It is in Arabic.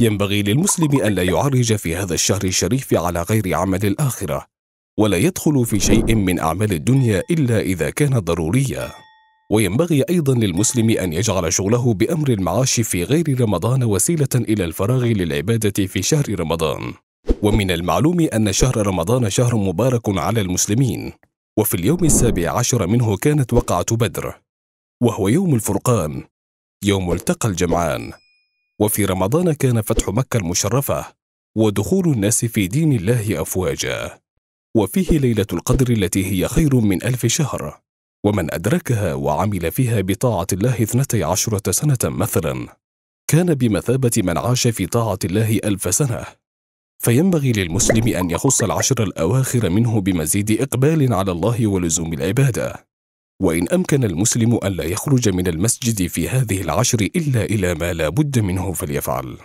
ينبغي للمسلم أن لا يعرج في هذا الشهر الشريف على غير عمل الآخرة ولا يدخل في شيء من أعمال الدنيا إلا إذا كان ضروريا وينبغي أيضا للمسلم أن يجعل شغله بأمر المعاش في غير رمضان وسيلة إلى الفراغ للعبادة في شهر رمضان ومن المعلوم أن شهر رمضان شهر مبارك على المسلمين وفي اليوم السابع عشر منه كانت وقعة بدر وهو يوم الفرقان يوم التقى الجمعان وفي رمضان كان فتح مكة المشرفة ودخول الناس في دين الله أفواجا وفيه ليلة القدر التي هي خير من ألف شهر ومن أدركها وعمل فيها بطاعة الله اثنتي عشرة سنة مثلا كان بمثابة من عاش في طاعة الله ألف سنة فينبغي للمسلم أن يخص العشر الأواخر منه بمزيد إقبال على الله ولزوم العبادة وإن أمكن المسلم ألا يخرج من المسجد في هذه العشر إلا إلى ما لا بد منه فليفعل